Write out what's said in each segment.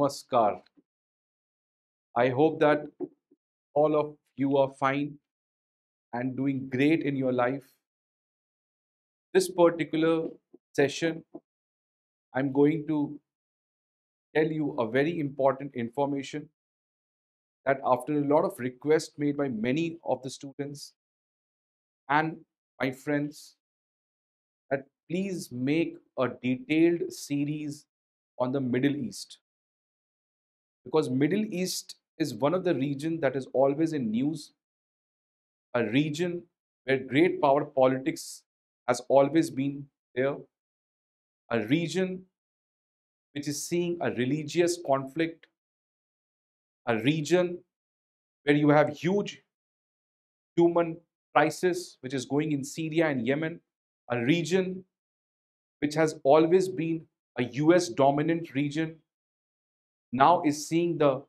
Namaskar. I hope that all of you are fine and doing great in your life. This particular session, I'm going to tell you a very important information that after a lot of requests made by many of the students and my friends, that please make a detailed series on the Middle East because middle east is one of the region that is always in news a region where great power politics has always been there a region which is seeing a religious conflict a region where you have huge human crisis which is going in syria and yemen a region which has always been a us dominant region now is seeing the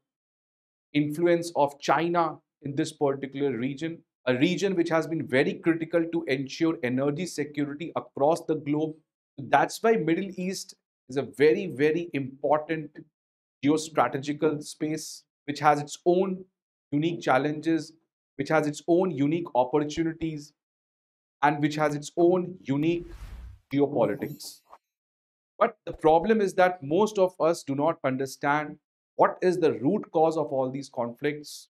influence of China in this particular region, a region which has been very critical to ensure energy security across the globe. That's why Middle East is a very, very important geostrategical space, which has its own unique challenges, which has its own unique opportunities, and which has its own unique geopolitics. But the problem is that most of us do not understand what is the root cause of all these conflicts.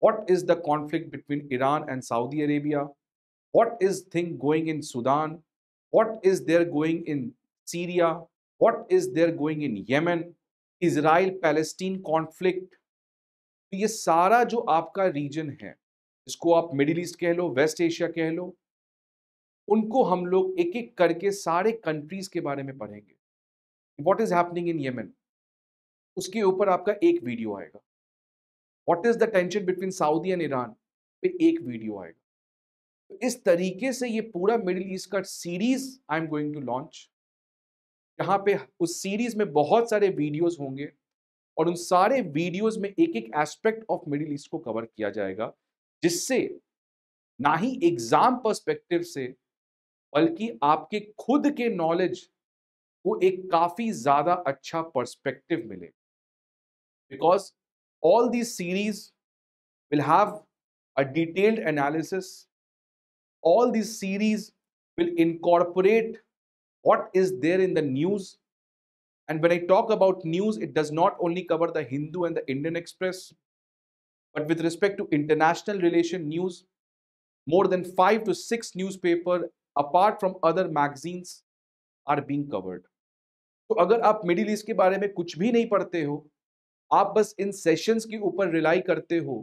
What is the conflict between Iran and Saudi Arabia? What is thing going in Sudan? What is there going in Syria? What is there going in Yemen? Israel-Palestine conflict. तो ये सारा जो आपका reason है इसको आप middle east कह low waist Asia कह लो उनको हम लोग एक एक करके सारे कंट्रीज के बारे में पढ़ेंगे what is happening in Yemen उसके ऊपर आपका एक वीडियो आएगा what is the tension between Saudi and Iran पे एक वीडियो आएगा तो इस तरीके से ये पूरा मिडिल ईस्ट का series I am going to launch यहाँ पे उस सीरीज में बहुत सारे वीडियोस होंगे और उन सारे वीडियोस में एक एक एस्पेक्ट ऑफ मिडिल ईस्ट को कवर किया जाएगा जिससे ना ही एग्जाम पर्सपेक्टिव से बल्कि आपके खुद के नॉलेज को एक काफ़ी ज़्यादा अच्छा पर्सपेक्टिव मिले because all the series will have a detailed analysis all the series will incorporate what is there in the news. And when I talk about news, it does not only cover the Hindu and the Indian Express, but with respect to international relation news, more than five to six newspaper apart from other magazines are being covered. तो अगर आप middle east के बारे में कुछ भी नहीं पढ़ते हो आप बस इन सेशंस के ऊपर रिलाई करते हो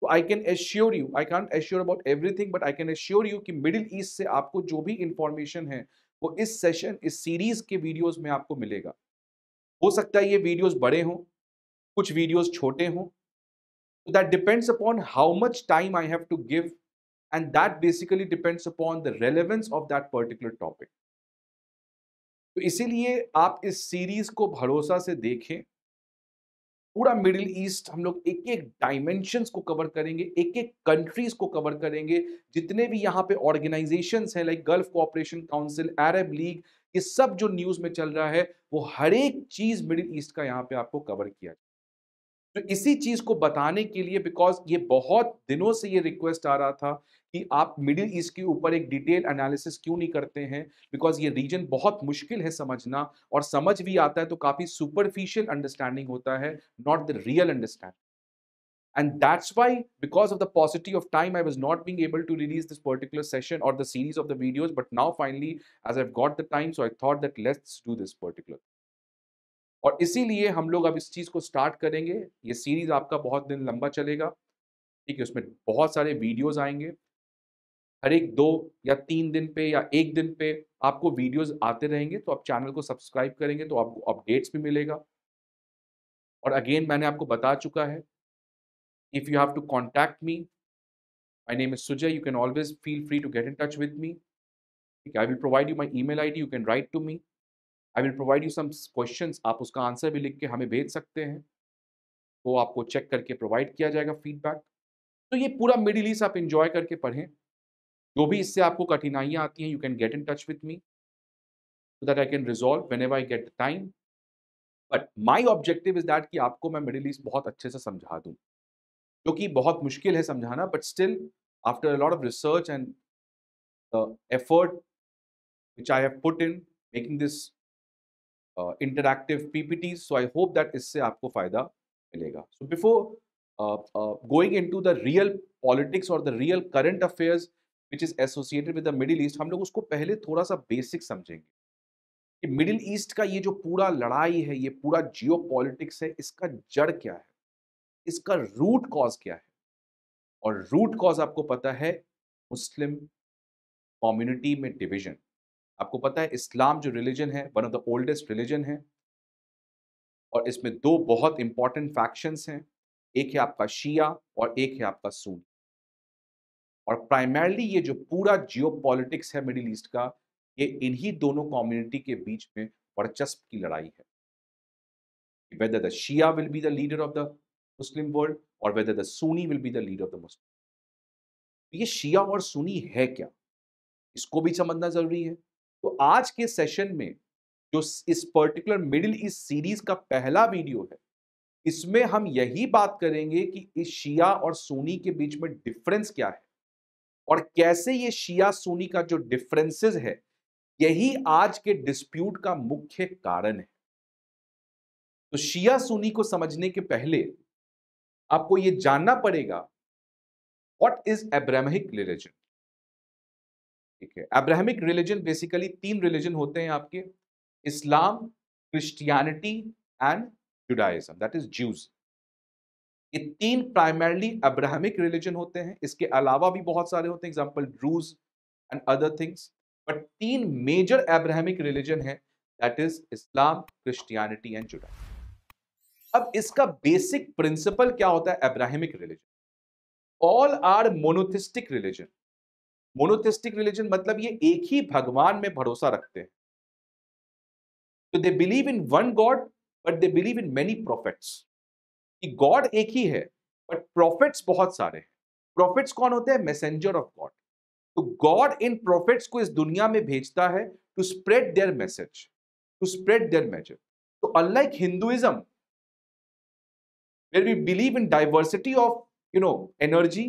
तो I can assure you I can assure about everything but I can assure you कि मिडिल ईस्ट से आपको जो भी इंफॉर्मेशन है वो इस सेशन इस सीरीज के वीडियोस में आपको मिलेगा हो सकता है ये वीडियोस बड़े हों कुछ वीडियोस छोटे हों that depends upon how much time I have to give and that basically depends upon the relevance of that particular topic तो इसीलिए आप इस सीरीज को भरोसा से देखें पूरा मिडिल ईस्ट हम लोग एक एक डायमेंशंस को कवर करेंगे एक एक कंट्रीज को कवर करेंगे जितने भी यहाँ पे ऑर्गेनाइजेशंस हैं like Gulf Cooperation Council Arab League ये सब जो न्यूज़ में चल रहा है वो हर एक चीज़ मिडिल ईस्ट का यहाँ पे आपको कवर किया तो इसी चीज़ को बताने के लिए बिकॉज ये बहुत दिनों से ये रिक्वेस्ट आ रहा था कि आप मिडिल ईस्ट के ऊपर एक डिटेल एनालिसिस क्यों नहीं करते हैं बिकॉज ये रीजन बहुत मुश्किल है समझना और समझ भी आता है तो काफ़ी सुपरफिशियल अंडरस्टैंडिंग होता है not the real understanding and that's why because of the positive of time I was not being able to release this particular session और the series of the videos but now finally as I got the time so I thought that let's do this particular और इसीलिए हम लोग अब इस चीज़ को start करेंगे ये सीरीज़ आपका बहुत दिन लंबा चलेगा ठीक है उसमें बहुत सारे वीडियोस आएंगे हर एक दो या तीन दिन पे या एक दिन पे आपको वीडियोस आते रहेंगे तो आप चैनल को सब्सक्राइब करेंगे तो आपको अपडेट्स भी मिलेगा और अगेन मैंने आपको बता चुका है if you have to contact me my name is Sujay you can always feel free to get in touch with me ठीक है I will provide you my email I D you can write to me I will provide you some question आप उसका answer भी लिख के हमें भेज सकते हैं तो आपको चेक करके प्रोवाइड किया जाएगा फीडबैक तो ये पूरा मिडिल ईस्ट आप इंजॉय करके पढ़ें जो भी इससे आपको कठिनाइयाँ आती हैं you can get in touch with me so that I can resolve when I get time but my objective is that कि आपको मैं मिडिल ईस्ट बहुत अच्छे से समझा दूँ क्योंकि बहुत मुश्किल है समझाना but still after a lot of research and effort I have put in making this this P P T so I hope that इससे आपको फायदा मिलेगा. So before going in to the real politics और the real current affairs which is associated with the Middle East हम लोग उसको पहले थोड़ा सा बेसिक समझेंगे कि मिडिल ईस्ट का ये जो पूरा लड़ाई है ये पूरा जियो है इसका जड़ क्या है इसका रूट कॉज क्या है और रूट कॉज आपको पता है मुस्लिम कम्युनिटी में डिवीजन आपको पता है इस्लाम जो रिलीजन है one of the oldest religion है और इसमें दो बहुत इंपॉर्टेंट फैक्शंस हैं एक है आपका शिया और एक है आपका सूनी और प्राइमरली ये जो पूरा जियो पॉलिटिक्स है मिडिल ईस्ट का ये इन्हीं दोनों कम्युनिटी के बीच में वर्चस्प की लड़ाई है whether the Shia will be the leader of the Muslim world और whether the Sunni will be the leader of the Muslim ये शिया और सुनी है क्या इसको भी समझना जरूरी है तो आज के सेशन में जो इस पर्टिकुलर मिडिल ईस्ट सीरीज का पहला वीडियो है इसमें हम यही बात करेंगे कि इस शिया और सुनी के बीच में डिफरेंस क्या है और कैसे ये शिया सुनी का जो डिफरेंसेस है यही आज के डिस्प्यूट का मुख्य कारण है तो शिया सुनी को समझने के पहले आपको ये जानना पड़ेगा व्हाट इज एब्राहमिक रिलीजन ठीक है एब्राहमिक रिलीजन बेसिकली तीन रिलीजन होते हैं आपके Islam Christianity and Judaism that is Jews ये तीन प्राइमरली अब्राहमिक रिलीजन होते हैं इसके अलावा भी बहुत सारे होते हैं example Druze and other things but तीन मेजर अब्राहमिक रिलीजन है that is Islam Christianity and जुडा अब इसका बेसिक प्रिंसिपल क्या होता है Abrahamic religion all are monotheistic religion monotheistic religion मतलब ये एक ही भगवान में भरोसा रखते हैं तो they believe in one God but they believe in many prophets कि गॉड एक ही है बट प्रॉफिट्स बहुत सारे हैं प्रॉफिट्स कौन होते हैं मैसेंजर ऑफ गॉड तो गॉड इन प्रॉफिट्स को इस दुनिया में भेजता है to spread their message to spread their message तो unlike Hinduism we believe in diversity of you know energy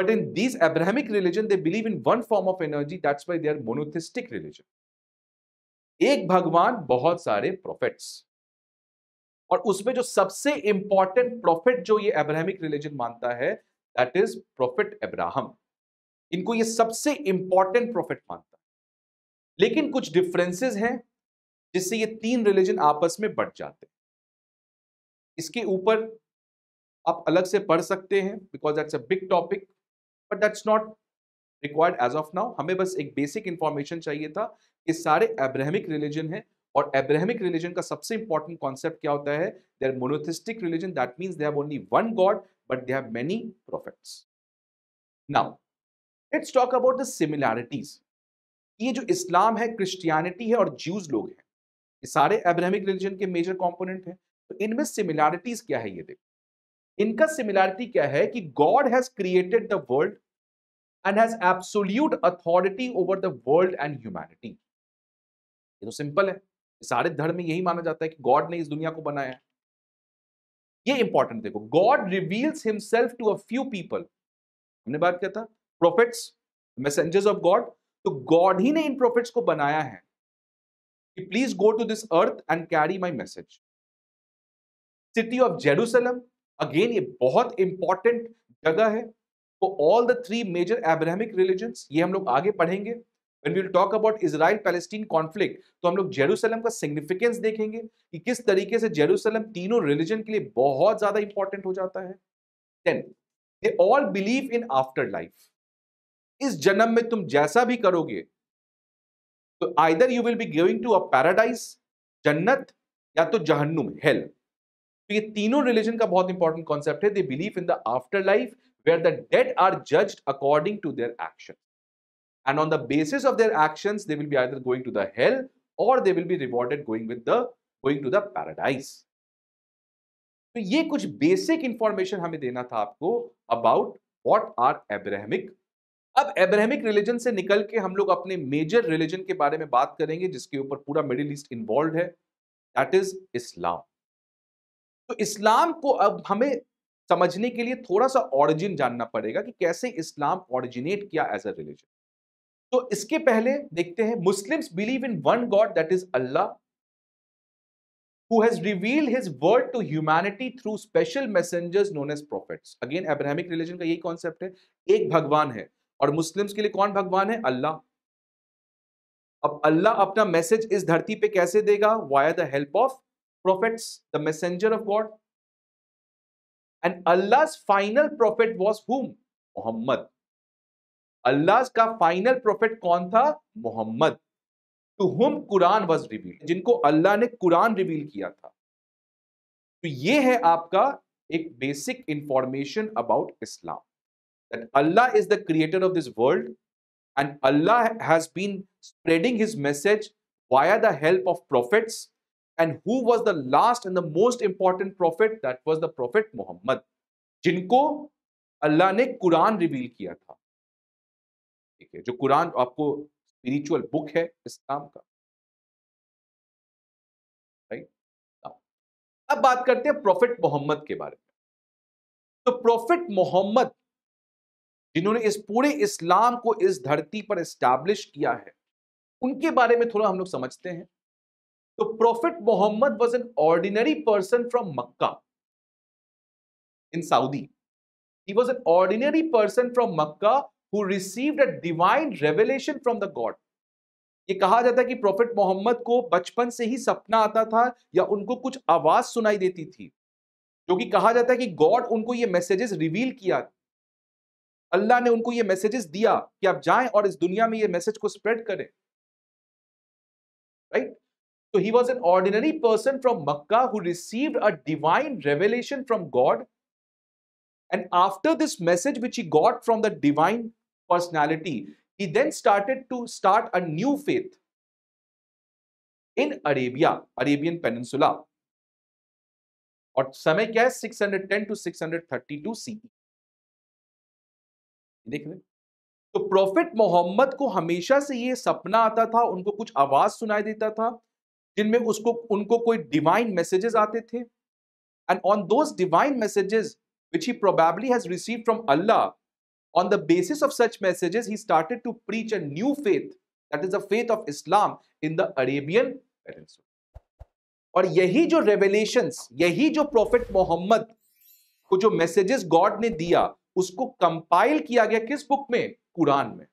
but in this Abrahamic religion they believe in one form of energy that's why they are monotheistic religion एक भगवान बहुत सारे profits और उसमें जो सबसे important profit जो ये एब्राहमिक रिलीजन मानता है दैट इज प्रॉफिट अब्राहम इनको ये सबसे इंपॉर्टेंट प्रॉफिट मानता है लेकिन कुछ डिफरेंसेस हैं जिससे ये तीन रिलीजन आपस में बढ़ जाते हैं इसके ऊपर आप अलग से पढ़ सकते हैं because that's a big topic but that's not required as of now हमें बस एक बेसिक इंफॉर्मेशन चाहिए था कि सारे एब्राहमिक रिलीजन है और एब्राहमिक रिलीजन का सबसे इंपॉर्टेंट कॉन्सेप्ट क्या होता है they are monotheistic religion that means they have only one God but they have many prophets now let's talk about the similarities ये जो इस्लाम है क्रिश्चियनिटी है और ज्यूज लोग हैं ये सारे एब्राहमिक रिलीजन के मेजर कॉम्पोनेंट हैं तो इनमें सिमिलैरिटीज क्या है ये देखो इनका सिमिलैरिटी क्या है कि God has created the world and has absolute authority over the world and humanity ये तो सिंपल है सारे धर्म में यही माना जाता है कि गॉड ने इस दुनिया को बनाया है ये इंपॉर्टेंट देखो God reveals himself to a few people हमने बात किया था प्रोफेट्स मैसेजर्स ऑफ गॉड तो गॉड ही ने इन प्रोफेट्स को बनाया है कि please go to this earth and carry my message city of Jerusalem again ये बहुत इंपॉर्टेंट जगह है तो all the three major Abrahamic religion ये हम लोग आगे पढ़ेंगे When we will talk about Israel-Palestine conflict, तो हम लोग जेरूसलम का सिग्निफिकेंस देखेंगे कि किस तरीके से जेरूसलम तीनों रिलीजन के लिए बहुत ज्यादा इंपॉर्टेंट हो जाता है Then, they all believe in afterlife. इस जन्म में तुम जैसा भी करोगे तो either you will be going to a paradise जन्नत या तो जहन्नुम हेल तो ये तीनों रिलीजन का बहुत इंपॉर्टेंट कॉन्सेप्ट है they believe in the after life where the dead are judged according to their action And on the basis of their actions, they will be either going to the hell or they will be rewarded going with the going to the paradise. तो ये कुछ basic information हमें देना था आपको about what are Abrahamic अब Abrahamic religion से निकल के हम लोग अपने मेजर रिलीजन के बारे में बात करेंगे जिसके ऊपर पूरा मिडिल ईस्ट इन्वॉल्व है दैट इज इस्लाम तो इस्लाम को अब हमें समझने के लिए थोड़ा सा ऑरिजिन जानना पड़ेगा कि कैसे इस्लाम ऑरिजिनेट किया एज अ रिलीजन तो इसके पहले देखते हैं Muslims believe in one God that is Allah who has revealed his word to humanity through special messengers known as prophets. Again, Abrahamic religion का यही कॉन्सेप्ट है एक भगवान है और मुस्लिम्स के लिए कौन भगवान है अल्लाह अब अल्लाह अपना मैसेज इस धरती पे कैसे देगा via the help of prophets the messenger of God and Allah final prophet was whom Mohammad अल्लाह का फाइनल प्रोफेट कौन था Mohammad to whom Quran was reveal जिनको अल्लाह ने कुरान रिवील किया था तो ये है आपका एक basic information about Islam that Allah is the creator of this world and Allah has been spreading his message via the help of prophets and who was the last and the most important prophet that was the prophet Mohammad जिनको Allah ने Quran reveal किया था ठीक है जो कुरान आपको spiritual book है इस्लाम का राइट हाँ। अब बात करते हैं प्रॉफिट मोहम्मद के बारे में तो प्रॉफिट मोहम्मद जिन्होंने इस पूरे इस्लाम को इस धरती पर एस्टैब्लिश किया है उनके बारे में थोड़ा हम लोग समझते हैं तो prophet Mohammad was an ordinary person from Mecca in Saudi he was an ordinary person from Mecca who received a divine revelation from the God. ये कहा जाता है कि प्रोफेट मोहम्मद को बचपन से ही सपना आता था या उनको कुछ आवाज सुनाई देती थी क्योंकि कहा जाता है कि गॉड उनको ये मैसेजेस रिवील किया अल्लाह ने उनको ये मैसेजेस दिया कि आप जाए और इस दुनिया में ये मैसेज को स्प्रेड करें राइट तो he was an ordinary person from Mecca who received a divine revelation from God and after this message which he got from the divine personality, he then started to start a new faith in Arabia, Arabian Peninsula. और समय क्या है 610 to 632 CE देख रहे तो prophet Mohammad को हमेशा से ये सपना आता था उनको कुछ आवाज सुनाई देता था जिनमें उसको उनको कोई डिवाइन मैसेजेस आते थे and on those divine messages which he probably has received from Allah On the basis of such messages, he started to preach a new faith, that is the faith of Islam in the Arabian Peninsula. और यही जो revelations यही जो prophet Mohammad को जो messages God ने दिया उसको कंपाइल किया गया किस बुक में कुरान में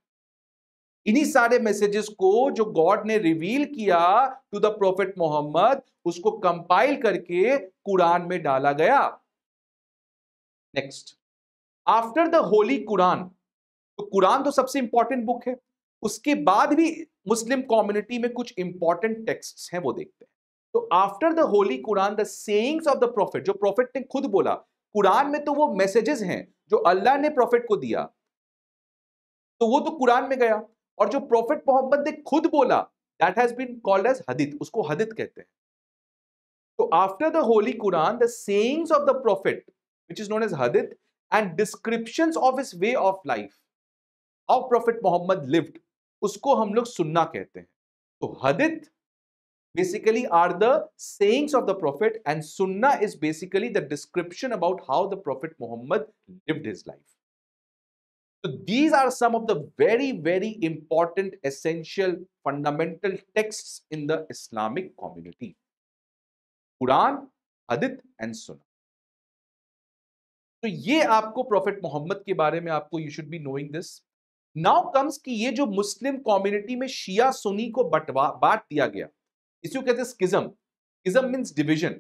इन्हीं सारे मैसेजेस को जो गॉड ने रिवील किया टू द प्रोफेट मोहम्मद उसको कंपाइल करके कुरान में डाला गया next after the holy Quran तो कुरान तो सबसे इंपॉर्टेंट बुक है उसके बाद भी मुस्लिम कम्युनिटी में कुछ इंपॉर्टेंट टेक्स्ट हैं वो देखते हैं तो after the holy Quran the sayings of the prophet जो प्रॉफिट ने खुद बोला कुरान में तो वो मैसेजेस हैं जो अल्लाह ने प्रॉफिट को दिया तो वो तो कुरान में गया और जो प्रॉफिट मोहम्मद ने खुद बोला that has been called as hadith उसको हदित कहते हैं तो after the holy Quran the sayings of the prophet which is known as hadith and descriptions of his way of life how prophet muhammad lived उसको हम लोग सुनना कहते हैं तो हदित basically are the sayings of the prophet and sunnah is basically the description about how the prophet muhammad lived his life so these are some of the very very important essential fundamental texts in the islamic community quran hadith and sunnah तो ये आपको profit Mohammad के बारे में आपको you should be knowing this now comes कि ये जो मुस्लिम कम्युनिटी में शिया सुनी को बटवा बांट दिया गया इसको कहते हैं स्किज्म स्किज्म मींस डिवीजन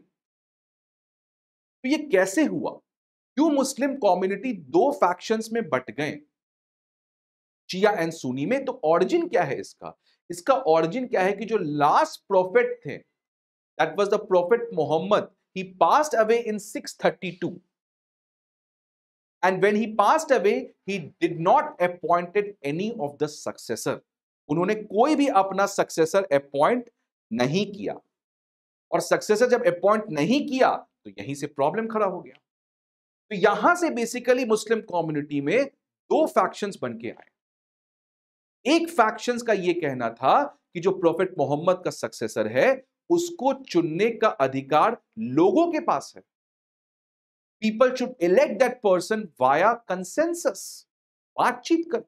तो ये कैसे हुआ क्यों मुस्लिम कम्युनिटी दो फैक्शंस में बट गए शिया एंड सुनी में तो ऑरिजिन क्या है इसका इसका ऑरिजिन क्या है कि जो लास्ट प्रॉफिट थे that was the prophet Mohammad he pass away in 632 and when he passed away he did not appointed any of the successor उन्होंने कोई भी अपना सक्सेसर अपॉइंट नहीं किया और सक्सेसर जब अपॉइंट नहीं किया तो यहीं से प्रॉब्लम खड़ा हो गया तो यहां से बेसिकली मुस्लिम कम्युनिटी में दो फैक्शन बन के आए एक फैक्शन का यह कहना था कि जो प्रोफेट मोहम्मद का सक्सेसर है उसको चुनने का अधिकार लोगों के पास है people should elect that person via consensus बातचीत कर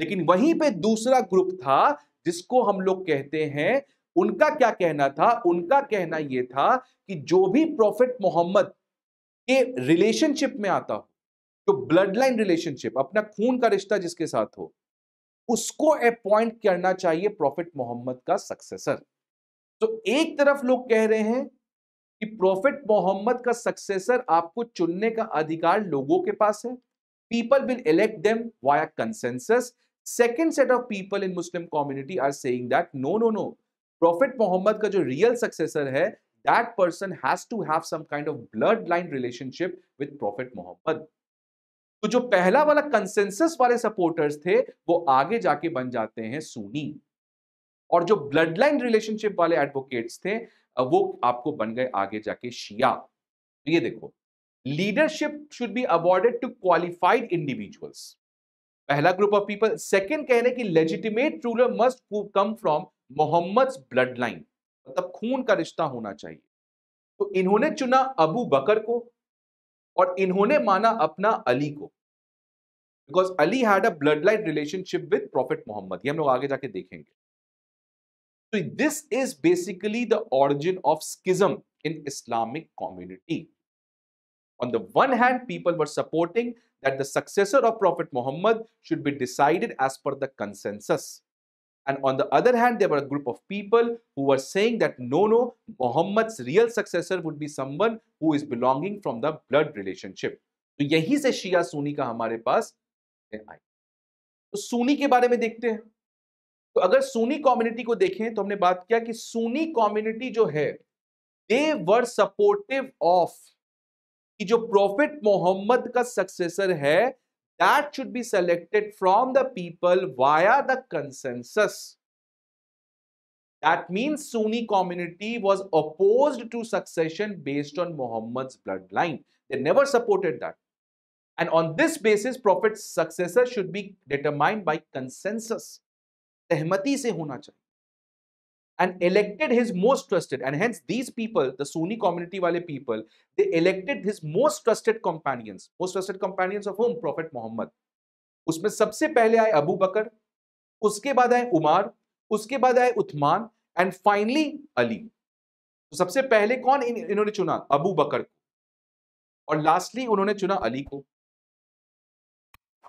लेकिन वहीं पे दूसरा ग्रुप था जिसको हम लोग कहते हैं उनका क्या कहना था उनका कहना यह था कि जो भी प्रॉफिट मोहम्मद के रिलेशनशिप में आता हो जो ब्लड लाइन रिलेशनशिप अपना खून का रिश्ता जिसके साथ हो उसको अपॉइंट करना चाहिए प्रॉफिट मोहम्मद का सक्सेसर तो एक तरफ लोग कह रहे हैं कि प्रॉफिट मोहम्मद का सक्सेसर आपको चुनने का अधिकार लोगों के पास है people will elect them via consensus second set of people in Muslim community are saying that no no no prophet Mohammad का जो रियल सक्सेसर है that person has to have some kind of blood line relationship with prophet Mohammad तो जो पहला वाला consensus वाले supporters थे वो आगे जाके बन जाते हैं सूनी और जो ब्लड लाइन रिलेशनशिप वाले एडवोकेट्स थे वो आपको बन गए आगे जाके शिया तो ये देखो leadership should be awarded to qualified individuals पहला ग्रुप ऑफ पीपल सेकेंड कह रहे कि legitimate ruler must come from Mohammad blood line मतलब खून का रिश्ता होना चाहिए तो इन्होंने चुना अबू बकर को और इन्होंने माना अपना अली को because Ali had a blood line relationship with prophet Mohammad ये हम लोग आगे जाके देखेंगे So this is basically the origin of schism in Islamic community. On the one hand, people were supporting that the successor of Prophet Muhammad should be decided as per the consensus. And on the other hand, there were a group of people who were saying that no, no, Muhammad's real successor would be someone who is belonging from the blood relationship. So यही से शिया सूनी का हमारे पास आई तो सूनी के बारे में देखते हैं तो अगर सुनी कॉम्युनिटी को देखें तो हमने बात किया कि सुनी कॉम्युनिटी जो है दे वर सपोर्टिव ऑफ कि जो प्रॉफिट मोहम्मद का सक्सेसर है that should be selected from the people via the consensus that means Sunni community was oppose to succession based on Mohammad blood line they never supported that and on this basis prophet successor should be determined by consensus सहमति से होना चाहिए and elected his most trusted and hence these people the Sunni community वाले people they elected his most trusted companions most trusted companions of home prophet Mohammad उसमें सबसे पहले आए अबू बकर उसके बाद आए उमार उसके बाद आए उथमान एंड फाइनली अली तो सबसे पहले कौन इन, इन्होंने चुना अबू बकर को और लास्टली उन्होंने चुना अली को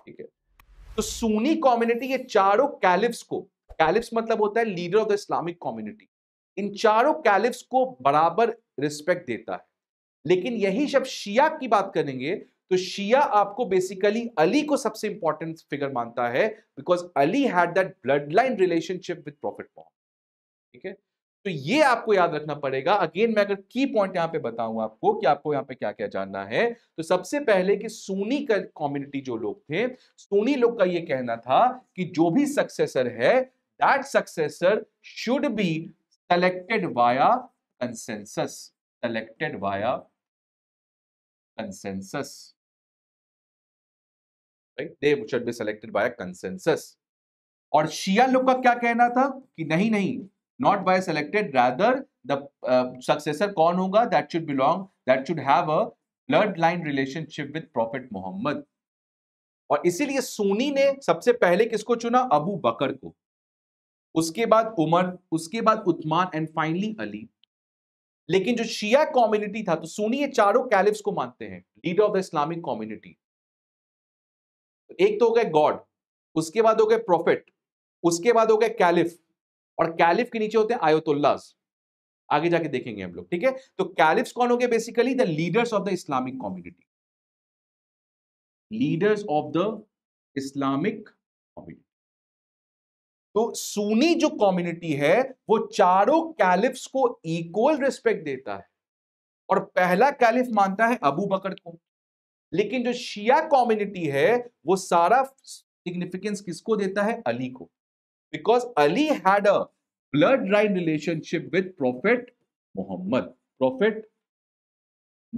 ठीक है तो सुनी कम्युनिटी ये चारों कैलिफ्स को कैलिफ्स मतलब होता है leader of the Islamic community इन चारों कैलिफ्स को बराबर रिस्पेक्ट देता है लेकिन यही जब शिया की बात करेंगे तो शिया आपको बेसिकली अली को सबसे इंपॉर्टेंट फिगर मानता है because Ali had that blood line relationship with prophet Mohammad ठीक है तो ये आपको याद रखना पड़ेगा अगेन मैं अगर की पॉइंट यहां पे बताऊं आपको कि आपको यहां पे क्या क्या जानना है तो सबसे पहले कि सोनी का कम्युनिटी जो लोग थे सोनी लोग का ये कहना था कि जो भी सक्सेसर है that successor should be selected via consensus selected via consensus right they should be selected by consensus और शिया लोग का क्या कहना था कि नहीं नहीं not by selected rather the uh, successor kaun hoga that should belong that should have a bloodline relationship with prophet muhammad और इसीलिए सोनी ने सबसे पहले किसको चुना अबू बकर को उसके बाद उमर उसके बाद उत्मान एंड फाइनली अली लेकिन जो शिया कम्युनिटी था तो सोनी ये चारों कैलिफ्स को मानते हैं leader of the Islamic community एक तो हो गए गॉड उसके बाद हो गए प्रॉफिट उसके बाद हो गए कैलिफ और कैलिफ के नीचे होते हैं आयोतुल्लास आगे जाके देखेंगे हम लोग ठीक है तो कैलिफ्स कौन हो गए basically the leaders of the Islamic community leaders of the Islamic community तो सुनी जो कम्युनिटी है वो चारों कैलिफ्स को इक्वल रिस्पेक्ट देता है और पहला कैलिफ मानता है अबू बकर को लेकिन जो शिया कम्युनिटी है वो सारा सिग्निफिकेंस किसको देता है अली को because Ali had a blood line relationship with Prophet Muhammad. Prophet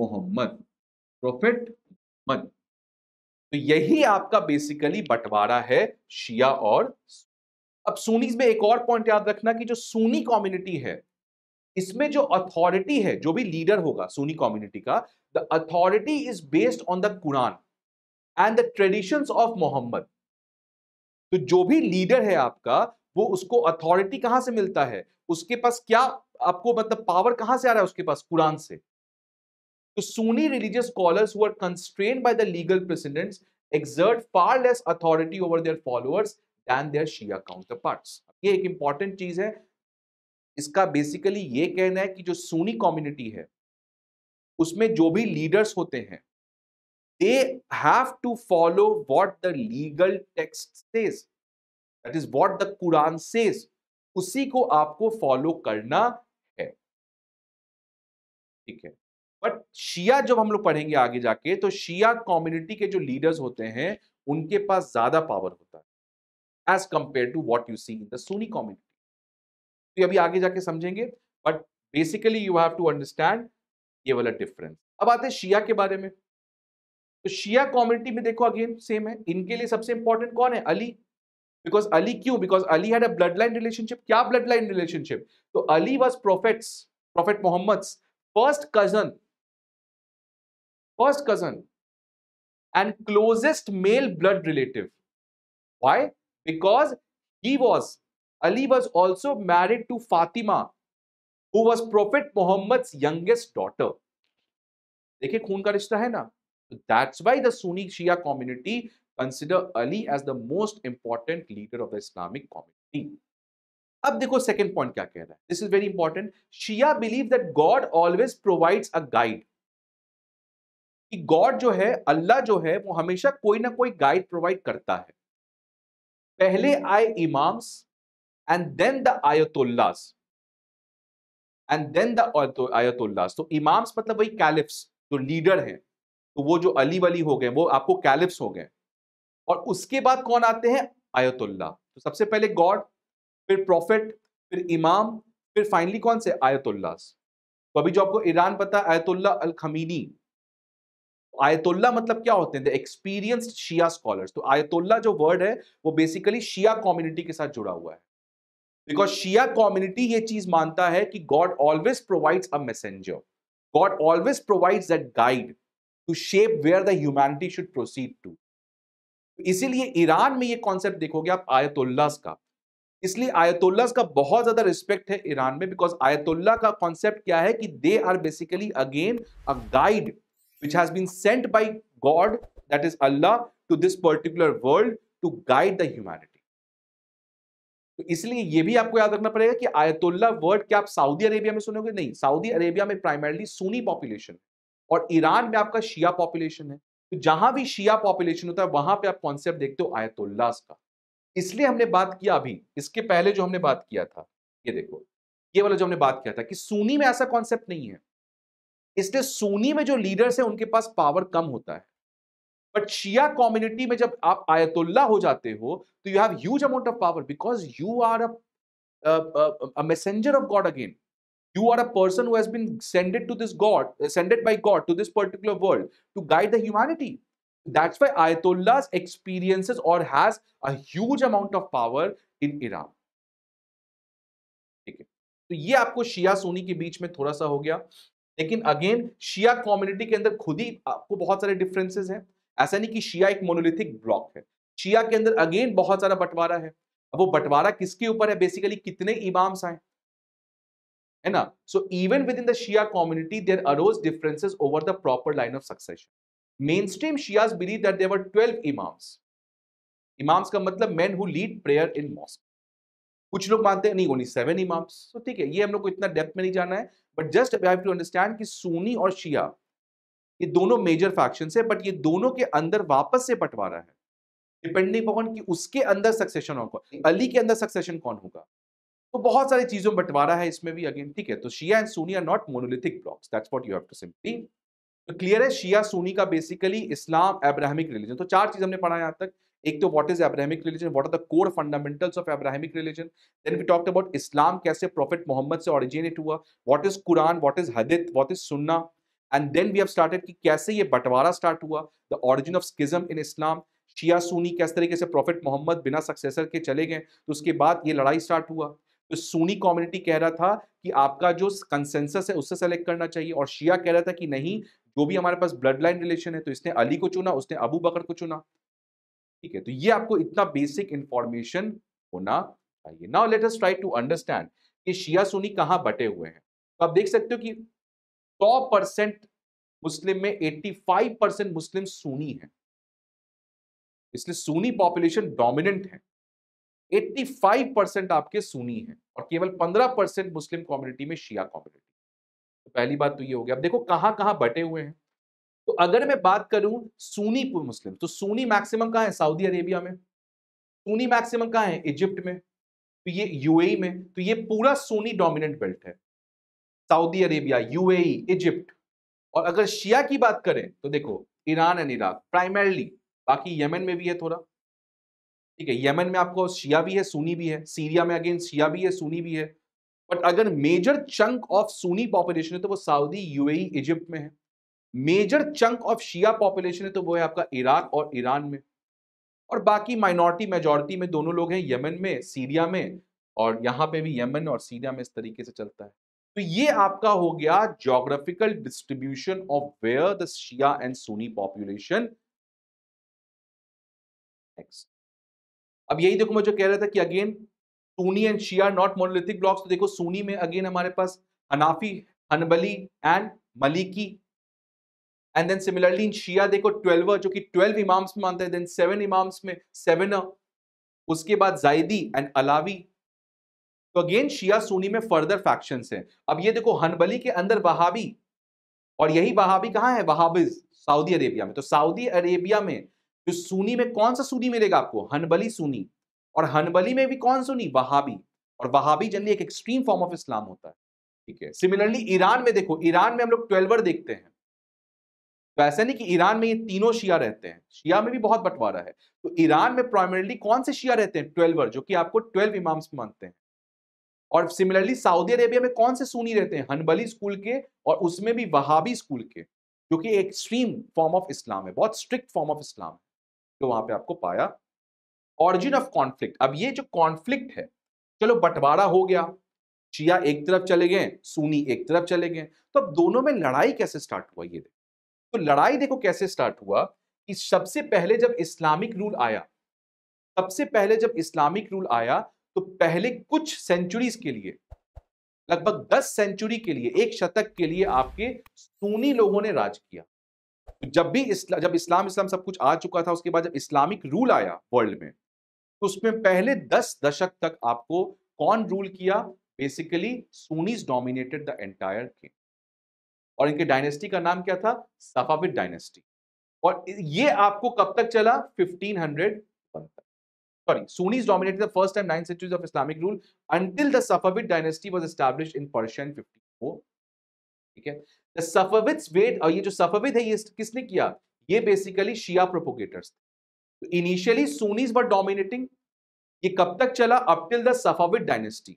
Muhammad. Prophet Muhammad. तो यही आपका बेसिकली बंटवारा है शिया और अब सूनीज में एक और पॉइंट याद रखना कि जो सुनी कम्युनिटी है इसमें जो अथॉरिटी है जो भी लीडर होगा सुनी कम्युनिटी का the authority is based on the Quran and the traditions of Mohammad तो जो भी लीडर है आपका वो उसको अथॉरिटी कहां से मिलता है उसके पास क्या आपको मतलब पावर कहां से आ रहा है उसके पास कुरान से तो Sunni religious scholars who are constrain by the legal precedents far less authority over their followers followers their Shia counter counterparts. ये एक इंपॉर्टेंट चीज है इसका बेसिकली ये कहना है कि जो सुनी कम्युनिटी है उसमें जो भी लीडर्स होते हैं they have to follow what the legal text says that is what the quran says उसी को आपको फॉलो करना है ठीक है बट शिया जब हम लोग पढ़ेंगे आगे जाके तो शिया कम्युनिटी के जो लीडर्स होते हैं उनके पास ज्यादा पावर होता है as compare to what you see in the Sunni community तो अभी आगे जाके समझेंगे but basically you have to understand ये वाला डिफरेंस अब आते हैं शिया के बारे में तो शिया कॉम्युनिटी में देखो अगेन सेम है इनके लिए सबसे इंपॉर्टेंट कौन है अली बिकॉज अली क्यों because Ali had a blood line relationship क्या ब्लड लाइन रिलेशनशिप तो Ali was prophets prophet Mohammad first cousin first cousin and closest male blood relative why because he was Ali was also married to Fatima who was prophet Mohammad youngest daughter देखिए खून का रिश्ता है ना That's why the Sunni Shia community consider Ali as the most important leader of the Islamic community. अब देखो second point क्या कह रहा है this is very important Shia believe that God always provides a guide कि God जो है अल्लाह जो है वो हमेशा कोई ना कोई गाइड प्रोवाइड करता है पहले आए imams and then the ayatollahs and then the ayatollahs तो इमाम्स मतलब वही कैलिफ्स जो लीडर हैं तो वो जो अली वली हो गए वो आपको कैलिप्स हो गए और उसके बाद कौन आते हैं आयतुल्ला तो सबसे पहले गॉड फिर प्रॉफिट फिर इमाम फिर फाइनली कौन से आयतुल्ला तो अभी जो आपको ईरान पता है आयतुल्ला अल खमीनी आयतुल्ला मतलब क्या होते हैं एक्सपीरियंस्ड शिया स्कॉलर्स तो आयतुल्ला जो वर्ड है वो बेसिकली शिया कम्युनिटी के साथ जुड़ा हुआ है बिकॉज शिया कम्युनिटी ये चीज मानता है कि God always provides a messenger God always provides that guide to shape where the humanity should proceed to इसीलिए ईरान में ये कॉन्सेप्ट देखोगे आप आयतुल्लास का इसलिए आयतुल्लास का बहुत ज्यादा रिस्पेक्ट है ईरान में बिकॉज आयतुल्ला का कॉन्सेप्ट क्या है कि they are basically again a guide which has been sent by God that is Allah to this particular world to guide the humanity तो इसलिए ये भी आपको याद रखना पड़ेगा कि आयतुल्ला वर्ड क्या आप सऊदी अरेबिया में सुनोगे नहीं सऊदी अरेबिया में प्राइमरली सुनी पॉपुलेशन है और ईरान में आपका शिया पॉपुलेशन है तो जहां भी शिया पॉपुलेशन होता है वहां पे आप कॉन्सेप्ट देखते हो आयतुल्लास का इसलिए हमने बात किया अभी इसके पहले जो हमने बात किया था ये देखो ये वाला जो हमने बात किया था कि सूनी में ऐसा कॉन्सेप्ट नहीं है इसलिए सूनी में जो लीडर्स है उनके पास पावर कम होता है बट शिया कम्युनिटी में जब आप आयतुल्ला हो जाते हो तो you have huge amount of power because you are a messenger of God again you are a person who has been sended to this god sended by god to this particular world to guide the humanity that's why ayatollah's experiences or has a huge amount of power in iran ठीक है तो ये आपको शिया सोनी के बीच में थोड़ा सा हो गया लेकिन अगेन शिया कम्युनिटी के अंदर खुद ही आपको बहुत सारे डिफरेंसेस हैं ऐसा नहीं कि शिया एक मोनोलिथिक ब्लॉक है शिया के अंदर अगेन बहुत सारा बंटवारा है अब वो बंटवारा किसके ऊपर है बेसिकली कितने इमाम्स आए है ना so even within the Shia community there arose differences over the proper line of succession main stream Shias believe that there twelve imams imams का मतलब man who lead prayer in mosque कुछ लोग मानते हैं नहीं only seven imams तो ठीक है ये हम लोग को इतना डेप्थ में नहीं जाना है but just I have to understand कि सूनी और शिया ये दोनों मेजर फैक्शन है बट ये दोनों के अंदर वापस से बंटवारा है डिपेंडिंग अपॉन कि उसके अंदर सक्सेशन होगा अली के अंदर सक्सेशन कौन होगा तो बहुत सारी चीज़ों में बंटवारा है इसमें भी अगेन ठीक है तो Shia and Sunni are not monolithic blocks that's what you have to simply तो क्लियर है शिया सोनी का बेसिकली इस्लाम एब्राहमिक रिलीजन तो चार चीज़ हमने पढ़ा यहां तक एक तो what is Abrahamic religion what are the core fundamentals of Abrahamic religion then we talked about Islam कैसे प्रॉफिट मोहम्मद से ओरिजिनेट हुआ what is Quran what is hadith what is Sunnah and then we have started कि कैसे ये बंटवारा start हुआ the origin of schism in Islam Shia Sunni किस तरीके से प्रॉफिट मोहम्मद बिना सक्सेसर के चले गए तो उसके बाद ये लड़ाई स्टार्ट हुआ तो सुनी कम्युनिटी कह रहा था कि आपका जो कंसेंसस है उससे सेलेक्ट करना चाहिए और शिया कह रहा था कि नहीं जो भी हमारे पास ब्लड लाइन रिलेशन है तो इसने अली को चुना उसने अबू बकर को चुना ठीक है तो ये आपको इतना बेसिक इंफॉर्मेशन होना चाहिए now let us try to understand कि शिया सुनी कहाँ बटे हुए हैं तो आप देख सकते हो कि सौ परसेंट मुस्लिम में 85 परसेंट मुस्लिम सुनी है इसलिए सुनी पॉपुलेशन डोमिनेंट है 85 परसेंट आपके सुनी हैं और केवल 15 परसेंट मुस्लिम कम्युनिटी में शिया कम्युनिटी तो पहली बात तो ये हो गया अब देखो कहाँ कहाँ बटे हुए हैं तो अगर मैं बात करूं सुनी मुस्लिम तो सुनी मैक्सिमम कहाँ है सऊदी अरेबिया में सुनी मैक्सिमम कहाँ है इजिप्ट में तो ये यूएई e में तो ये पूरा सुनी डोमिनेंट बेल्ट है सऊदी अरेबिया यूएई इजिप्ट और अगर शिया की बात करें तो देखो ईरान एंड इराक प्राइमरली बाकी यमन में भी है थोड़ा ठीक है यमन में आपको शिया भी है सुनी भी है सीरिया में अगेन शिया भी है सुनी भी है बट अगर major chunk of Sunni population है तो वो सऊदी यूएई इजिप्ट में है major chunk of Shia population है तो वो है आपका इराक और ईरान में और बाकी माइनॉरिटी मेजोरिटी में दोनों लोग हैं यमन में सीरिया में और यहाँ पे भी यमन और सीरिया में इस तरीके से चलता है तो ये आपका हो गया geographical distribution of where the Shia and Sunni population next अब यही देखो मैं जो कह रहा था कि again Sunni and Shia not monolithic blocks तो देखो सूनी में अगेन हमारे पास Hanafi Hanbali and Maliki and then similarly in Shia देखो ट्वेल्व जो कि ट्वेल्व इमाम्स में मानते हैं देन सेवन इमाम्स में सेवन उसके बाद जायदी एंड अलावी तो अगेन शिया सूनी में फर्दर फैक्शन है अब ये देखो हनबली के अंदर वहाबी और यही वहाबी कहाँ है वहाबिज सऊदी अरेबिया में तो सऊदी अरेबिया में तो सुनी में कौन सा सुनी मिलेगा आपको हनबली सूनी और हनबली में भी कौन सुनी वहाबी और वहाबी जनरली एक एक्सट्रीम फॉर्म ऑफ इस्लाम होता है ठीक है सिमिलरली ईरान में देखो ईरान में हम लोग ट्वेल्वर देखते हैं तो ऐसा नहीं कि ईरान में ये तीनों शिया रहते हैं शिया में भी बहुत बंटवारा है तो ईरान में प्राइमरली कौन से शिया रहते हैं ट्वेल्वर जो कि आपको ट्वेल्व इमाम्स मानते हैं और सिमिलरली सऊदी अरेबिया में कौन से सुनी रहते हैं हनबली स्कूल के और उसमें भी वहाबी स्कूल के जो कि एक्सट्रीम फॉर्म ऑफ इस्लाम है बहुत स्ट्रिक्ट फॉर्म ऑफ इस्लाम है जो वहां पे आपको पाया ऑरिजिन ऑफ कॉन्फ्लिक्ट अब ये जो कॉन्फ्लिक्ट है चलो बंटवारा हो गया शिया एक तरफ चले गए सुनी एक तरफ चले गए तो अब दोनों में लड़ाई कैसे स्टार्ट हुआ ये देखो तो लड़ाई देखो कैसे स्टार्ट हुआ कि सबसे पहले जब इस्लामिक रूल आया सबसे पहले जब इस्लामिक रूल आया तो पहले कुछ सेंचुरीज के लिए लगभग दस सेंचुरी के लिए एक शतक के लिए आपके सूनी लोगों ने राज किया जब भी इस्ला, जब इस्लाम इस्लाम सब कुछ आ चुका था उसके बाद जब इस्लामिक रूल आया वर्ल्ड में तो उसमें पहले दस दशक तक आपको कौन रूल किया basically Sunnis dominated the entire king और इनके डायनेस्टी का नाम क्या था सफाविद डायनेस्टी और ये आपको कब तक चला fifteen hundred sorry Sunnis dominated the first time nine centuries of islamic rule until the safavid dynasty was established in persia ठीक है सफाविद वेट और ये जो सफाविद है ये किसने किया ये बेसिकली शिया प्रोपोगेटर्स तो इनिशियली सुनीज वर डोमिनेटिंग ये कब तक चला up till the Safavid dynasty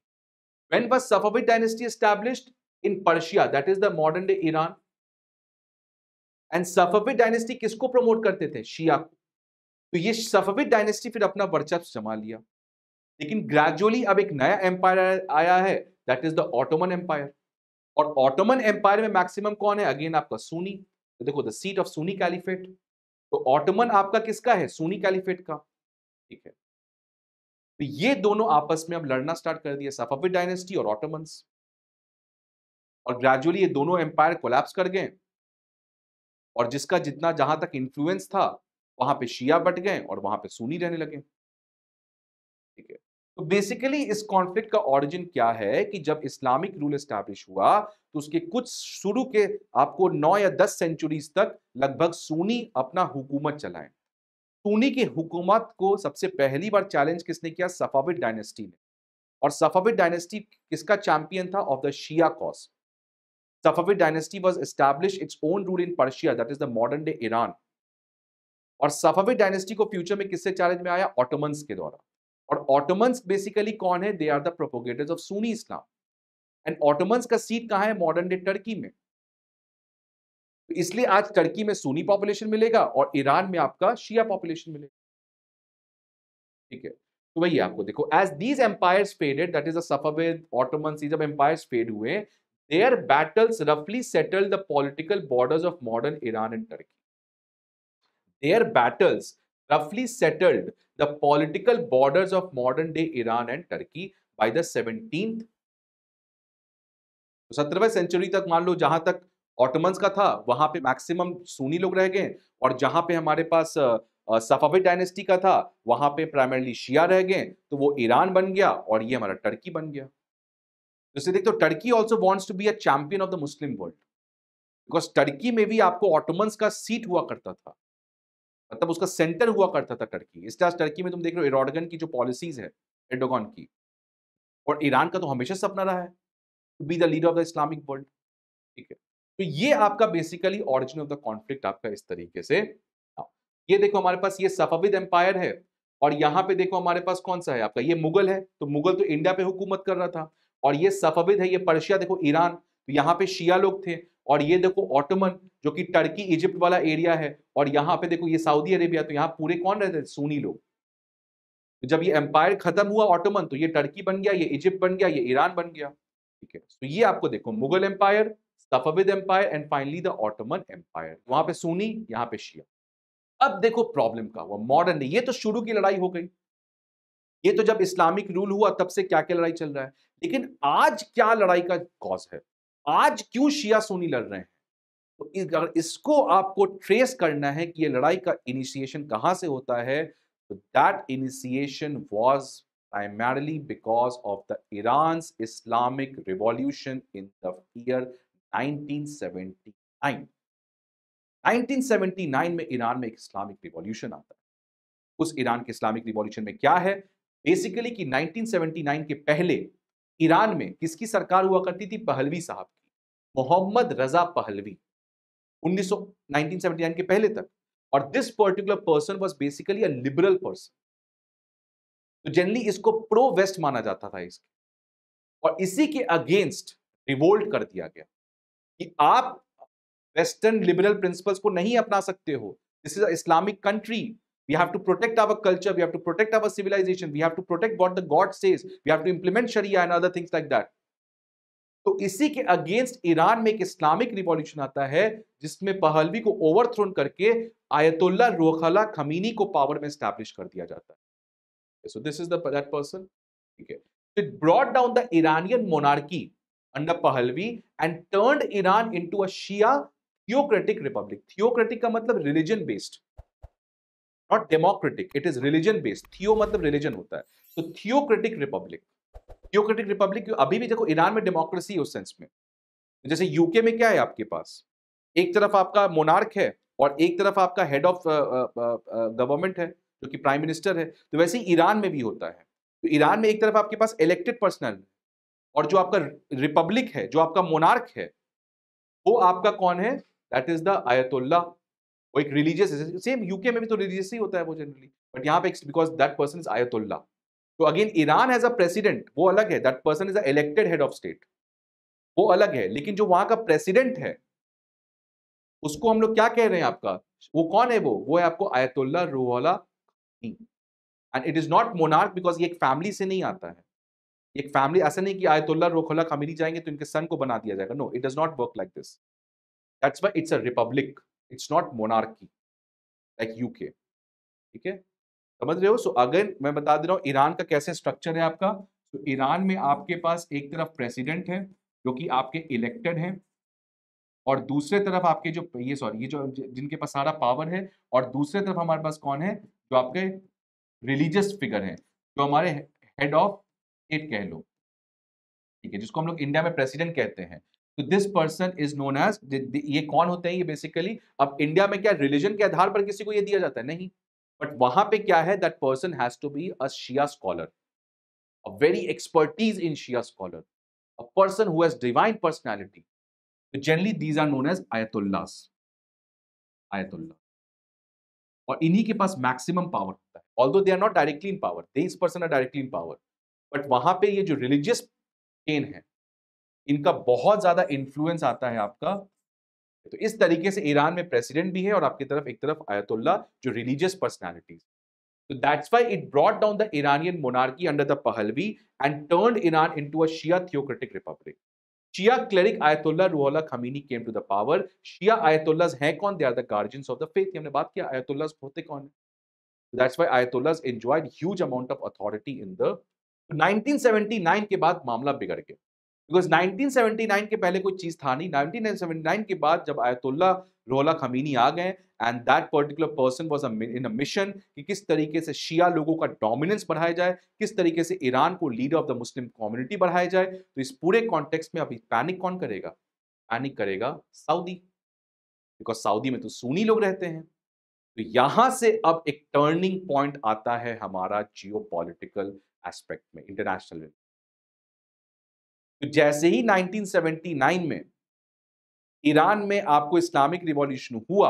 when was safavid dynasty established in Persia that is the modern day Iran and Safavid dynasty किसको प्रमोट करते थे शिया को तो ये सफाविद डायनेस्टी फिर अपना वर्चस्व जमा लिया लेकिन ग्रेजुअली अब एक नया एम्पायर आया है that is the Ottoman empire और ऑटोमन एम्पायर में मैक्सिमम कौन है अगेन आपका सुनी तो देखो the seat of Sunni caliphate तो ऑटोमन आपका किसका है सुनी कैलिफेट का ठीक है तो ये दोनों आपस में अब लड़ना स्टार्ट कर दिया सफाविद डायनेस्टी और ऑटोमन और ग्रेजुअली ये दोनों एम्पायर कोलैप्स कर गए और जिसका जितना जहां तक इन्फ्लुएंस था वहां पे शिया बट गए और वहां पे सुनी रहने लगे ठीक है तो बेसिकली इस कॉन्फ्लिक्ट का ऑरिजिन क्या है कि जब इस्लामिक रूल स्टैब्लिश हुआ तो उसके कुछ शुरू के आपको नौ या दस सेंचुरीज तक लगभग सूनी अपना हुकूमत चलाएं सूनी की हुकूमत को सबसे पहली बार चैलेंज किसने किया सफाविद डायनेस्टी ने और सफाविद डायनेस्टी किसका चैंपियन था of the Shia cause Safavid dynasty was establish its own rule in Persia that is the modern day Iran और सफाविद डायनेस्टी को फ्यूचर में किससे चैलेंज में आया ऑटोमन्स के द्वारा और ऑटोमन्स बेसिकली कौन है they are the propagators of Sunni Islam and Ottomans का सीट कहाँ है मॉडर्न डे टर्की में तो इसलिए आज टर्की में सुनी पॉपुलेशन मिलेगा और ईरान में आपका शिया पॉपुलेशन मिलेगा ठीक है तो वही आपको देखो as these empires faded that is a सफर ऑटोमन्स जब एम्पायर्स फेड हुए देयर बैटल्स रफली settle the political borders of modern Iran and Turkey their battles रफली settled the political borders of modern day Iran and Turkey by the 17th तो सत्रहवें century तक मान लो जहां तक ऑटोमन्स का था वहां पे मैक्सिमम सुनी लोग रह गए और जहां पे हमारे पास सफाविद डायनेस्टी का था वहां पे प्राइमरली शिया रह गए तो वो ईरान बन गया और ये हमारा टर्की बन गया तो देखो तो Turkey also wants to be a champion of the Muslim world because Turkey में भी आपको ऑटोमन्स का सीट हुआ करता था मतलब उसका सेंटर हुआ करता था टर्की इस टर्की में तुम देख रहे हो एरोडगन की जो पॉलिसीज है एडोगन की और ईरान का तो हमेशा सपना रहा है to be the leader of the Islamic world ठीक है तो ये आपका basically origin of the conflict आपका इस तरीके से ये देखो हमारे पास ये सफाविद एम्पायर है और यहाँ पे देखो हमारे पास कौन सा है आपका ये मुगल है तो मुगल तो इंडिया पे हुकूमत कर रहा था और ये सफाविद है ये पर्शिया देखो ईरान तो यहाँ पे शिया लोग थे और ये देखो ऑटोमन जो कि टर्की इजिप्ट वाला एरिया है और यहाँ पे देखो ये सऊदी अरेबिया तो यहाँ पूरे कौन रहते थे सूनी लोग तो जब ये एम्पायर खत्म हुआ ऑटोमन तो ये टर्की बन गया ये इजिप्ट बन गया ये ईरान बन गया ठीक है तो ये आपको देखो Mughal empire Safavid empire and finally the Ottoman empire वहां पे सूनी यहाँ पे शिया अब देखो प्रॉब्लम का हुआ मॉडर्न ये तो शुरू की लड़ाई हो गई ये तो जब इस्लामिक रूल हुआ तब से क्या क्या लड़ाई चल रहा है लेकिन आज क्या लड़ाई का कॉज है आज क्यों शिया सोनी लड़ रहे हैं तो अगर इसको आपको ट्रेस करना है कि ये लड़ाई का इनिशिएशन कहाँ से होता है तो that initiation was primarily because of the Iran Islamic revolution in the year 1979 1979 में ईरान में एक इस्लामिक रिवॉल्यूशन आता है उस ईरान के इस्लामिक रिवॉल्यूशन में क्या है बेसिकली कि 1979 के पहले ईरान में किसकी सरकार हुआ करती थी पहलवी साहब की मोहम्मद रजा पहलवी 1979 के पहले तक और this particular person was basically liberal person तो जनरली इसको प्रो वेस्ट माना जाता था इसके और इसी के अगेंस्ट रिवोल्ट कर दिया गया कि आप वेस्टर्न लिबरल प्रिंसिपल्स को नहीं अपना सकते हो this is Islamic country we have to protect our culture we have to protect our civilisation we have to protect what the God says we have to implement sharia and other things like that तो इसी के against Iran में एक Islamic revolution आता है जिसमें Pahlavi को overthrown करके आयतुल्ला रोखला खमीनी को पावर में स्टैब्लिश कर दिया जाता है so this is that person ठीक है it brought down the Iranian monarchy under Pahlavi and turn Iran into a Shia theocratic republic theocratic का मतलब religion based not democratic it is religion based theo मतलब religion होता है तो theocratic republic theocratic Republic अभी भी देखो Iran में डेमोक्रेसी उस सेंस में जैसे यूके में क्या है आपके पास एक तरफ आपका मोनार्क है और एक तरफ आपका हेड ऑफ गवर्नमेंट है जो कि प्राइम मिनिस्टर है तो वैसे ही ईरान में भी होता है तो ईरान में एक तरफ आपके पास इलेक्टेड पर्सनल और जो आपका रिपब्लिक है जो आपका मोनार्क है वो आपका कौन है दैट इज द आयतुल्ला वो एक रिलीजियस सेम यूके में भी तो रिलीजियस ही होता है वो जनरली बट यहाँ पे because that person is ayatollah तो again Iran as a president वो अलग है that person is a elected head of state वो अलग है लेकिन जो वहां का प्रेसिडेंट है उसको हम लोग क्या कह रहे हैं आपका वो कौन है वो वो है आपको ayatollah Ruhollah and it is not monarch because ये एक फैमिली से नहीं आता है एक फैमिली ऐसा नहीं कि आयतुल्ला रूहला खमीरी जाएंगे तो इनके सन को बना दिया जाएगा no it does not work like this that's why it's a republic it's not monarchy like UK ठीक है समझ रहे हो सो अगेन मैं बता दे रहा हूँ ईरान का कैसे स्ट्रक्चर है आपका तो ईरान में आपके पास एक तरफ प्रेसिडेंट है जो कि आपके इलेक्टेड हैं और दूसरे तरफ आपके जो ये सॉरी ये जो जिनके पास सारा पावर है और दूसरे तरफ हमारे पास कौन है जो आपके रिलीजियस फिगर हैं जो हमारे हेड ऑफ स्टेट कह लो ठीक है जिसको हम लोग इंडिया में प्रेसिडेंट कहते हैं तो this person is known as ये कौन होते हैं ये बेसिकली अब इंडिया में क्या रिलीजन के आधार पर किसी को ये दिया जाता है नहीं बट वहां पे क्या है that person has to be a Shia scholar a very expertise in Shia scholar a person who has divine personality तो generally these are known as ayatollahs ayatollah और इन्हीं के पास मैक्सिमम पावर होता है all they are not directly in power they is person are directly in power but वहां पे ये जो रिलीजियस चेन है इनका बहुत ज्यादा इन्फ्लुएंस आता है आपका तो इस तरीके से ईरान में प्रेसिडेंट भी है और आपकी तरफ एक तरफ आयतुल्ला जो रिलीजियस पर्सनैलिटीज तो that's why it brought down the Iranian monarchy under the Pahlavi and turn Iran into a Shia theocratic republic Shia cleric ayatollah Ruhollah Khomeini came to the power Shia ayatollahs हैं कौन they are the guardians of the faith हमने बात किया ayatollahs होते कौन है that's why ayatollahs enjoyed huge amount of authority in the 1979 के बाद मामला बिगड़ गया बिकॉज 1979 के पहले कोई चीज़ था नहीं 1979 के बाद जब आयतुल्ला रोला खमीनी आ गए and that particular person was in a mission कि किस तरीके से शिया लोगों का डोमिनेंस बढ़ाया जाए किस तरीके से ईरान को leader of the Muslim community बढ़ाया जाए तो इस पूरे कॉन्टेक्स्ट में अभी पैनिक कौन करेगा पैनिक करेगा सऊदी बिकॉज सऊदी में तो सुनी लोग रहते हैं तो यहां से अब एक टर्निंग पॉइंट आता है हमारा जियो एस्पेक्ट में इंटरनेशनल तो जैसे ही 1979 में ईरान में आपको इस्लामिक रिवॉल्यूशन हुआ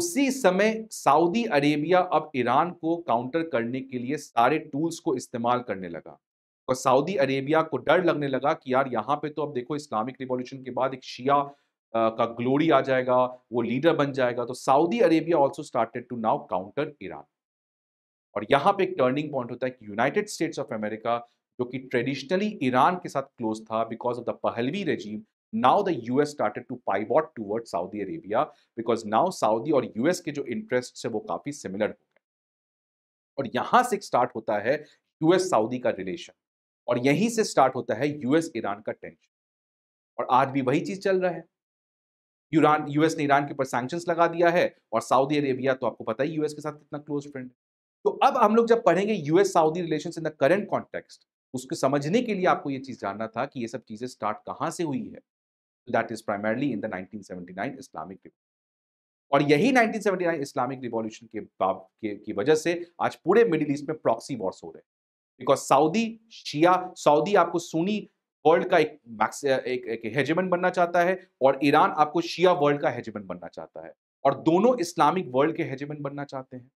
उसी समय सऊदी अरेबिया अब ईरान को काउंटर करने के लिए सारे टूल्स को इस्तेमाल करने लगा और सऊदी अरेबिया को डर लगने लगा कि यार यहाँ पे तो अब देखो इस्लामिक रिवॉल्यूशन के बाद एक शिया का ग्लोरी आ जाएगा वो लीडर बन जाएगा तो Saudi Arabia also started to now counter Iran और यहाँ पे एक टर्निंग पॉइंट होता है कि यूनाइटेड स्टेट्स ऑफ अमेरिका जो कि ट्रेडिशनली ईरान के साथ क्लोज था because of the Pahlavi regime now the US started to pivot toward Saudi Arabia because now Saudi और यूएस के जो इंटरेस्ट है वो काफ़ी सिमिलर हो गए और यहाँ से स्टार्ट होता है यूएस सऊदी का रिलेशन और यहीं से स्टार्ट होता है यूएस ईरान का टेंशन और आज भी वही चीज़ चल रहा है यूरान यूएस ने ईरान के ऊपर सैंक्शन लगा दिया है और सऊदी अरेबिया तो आपको पता ही यूएस के साथ कितना क्लोज फ्रेंड है तो अब हम लोग जब पढ़ेंगे US Saudi relation in the current context उसको समझने के लिए आपको ये चीज़ जानना था कि ये सब चीज़ें स्टार्ट कहाँ से हुई है that is primarily in the 1979 Islamic और यही 1979 इस्लामिक रिवॉल्यूशन के बाब के की वजह से आज पूरे मिडिल ईस्ट में प्रॉक्सी वॉर्स हो रहे हैं बिकॉज सऊदी शिया सऊदी आपको सुनी वर्ल्ड का एक मैक्स एक, एक हेजमन बनना चाहता है और ईरान आपको शिया वर्ल्ड का हेजमन बनना चाहता है और दोनों इस्लामिक वर्ल्ड के हेजमन बनना चाहते हैं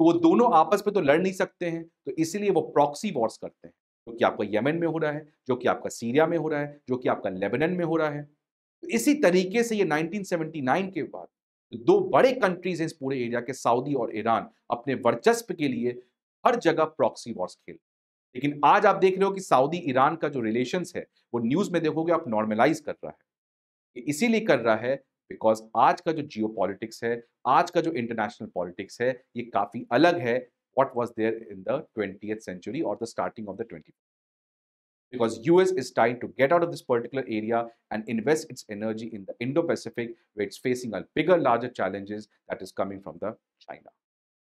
तो वो दोनों आपस में तो लड़ नहीं सकते हैं तो इसीलिए वो प्रॉक्सी वॉर्स करते हैं जो कि आपका यमन में हो रहा है जो कि आपका सीरिया में हो रहा है जो कि आपका लेबनन में हो रहा है तो इसी तरीके से ये 1979 के बाद तो दो बड़े कंट्रीज हैं इस पूरे एरिया के सऊदी और ईरान अपने वर्चस्व के लिए हर जगह प्रॉक्सी वॉर्स खेल लेकिन आज आप देख रहे हो कि सऊदी ईरान का जो रिलेशन है वो न्यूज़ में देखोगे आप नॉर्मलाइज कर रहा है इसीलिए कर रहा है बिकॉज आज का जो जियो पॉलिटिक्स है आज का जो इंटरनेशनल पॉलिटिक्स है ये काफ़ी अलग है what was there in the twenty century और the starting of the twenty because US is trying to get out of this particular area and invest its energy in the Indo-Pacific where it's facing a bigger, larger challenges that is coming from the China.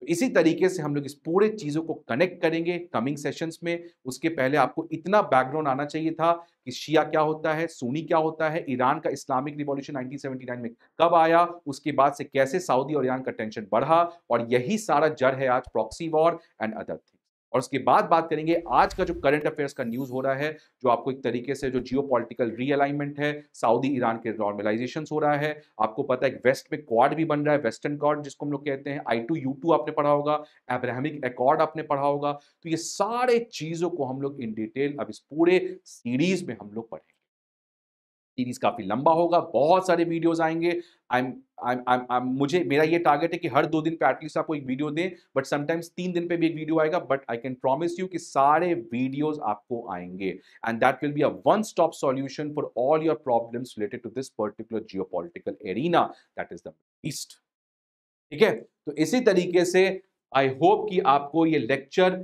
इसी तरीके से हम लोग इस पूरे चीज़ों को connect करेंगे कमिंग सेशंस में उसके पहले आपको इतना बैकग्राउंड आना चाहिए था कि शिया क्या होता है सोनी क्या होता है ईरान का इस्लामिक रिवॉल्यूशन 1979 में कब आया उसके बाद से कैसे सऊदी और ईरान का टेंशन बढ़ा और यही सारा जड़ है आज proxy war and other thing और उसके बाद बात करेंगे आज का जो करंट अफेयर्स का न्यूज़ हो रहा है जो आपको एक तरीके से जो जियो पोलिटिकल रीअलाइनमेंट है सऊदी ईरान के नॉर्मलाइजेशन हो रहा है आपको पता है वेस्ट में क्वाड भी बन रहा है वेस्टर्न क्वाड जिसको हम लोग कहते हैं आई टू यू टू आपने पढ़ा होगा एब्राहमिक एकॉर्ड आपने पढ़ा होगा तो ये सारे चीज़ों को हम लोग इन डिटेल अब इस पूरे सीरीज में हम लोग पढ़ेंगे सीरीज काफ़ी लंबा होगा बहुत सारे वीडियोस आएंगे आई एम आई मुझे मेरा ये टारगेट है कि हर दो दिन पे एटलीस्ट आपको एक वीडियो दें बट समटाइम्स तीन दिन पे भी एक वीडियो आएगा but I can promise you कि सारे वीडियोस आपको आएंगे and that will be a one stop solution for all your problems related to this particular geo arena that is the east ठीक है तो इसी तरीके से आई होप कि आपको ये लेक्चर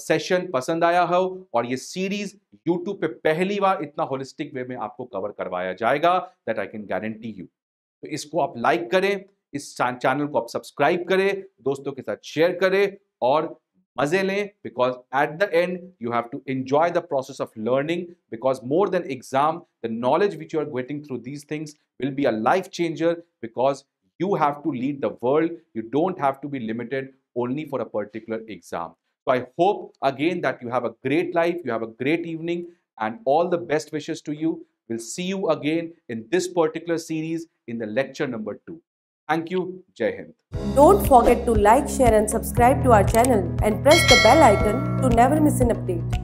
सेशन uh, पसंद आया हो और ये सीरीज यूट्यूब पे पहली बार इतना होलिस्टिक वे में आपको कवर करवाया जाएगा that I can guarantee you तो इसको आप लाइक करें इस चैनल को आप सब्सक्राइब करें दोस्तों के साथ शेयर करें और मजे लें because at the end you have to enjoy the process of learning because more than exam the knowledge which you are getting through these things will be a life changer because you have to lead the world you don't have to be limited only for a particular exam. So I hope again that you have a great life, you have a great evening and all the best wishes to you. We'll see you again in this particular series in the lecture number 2. Thank you. Jai Hind. Don't forget to like, share and subscribe to our channel and press the bell icon to never miss an update.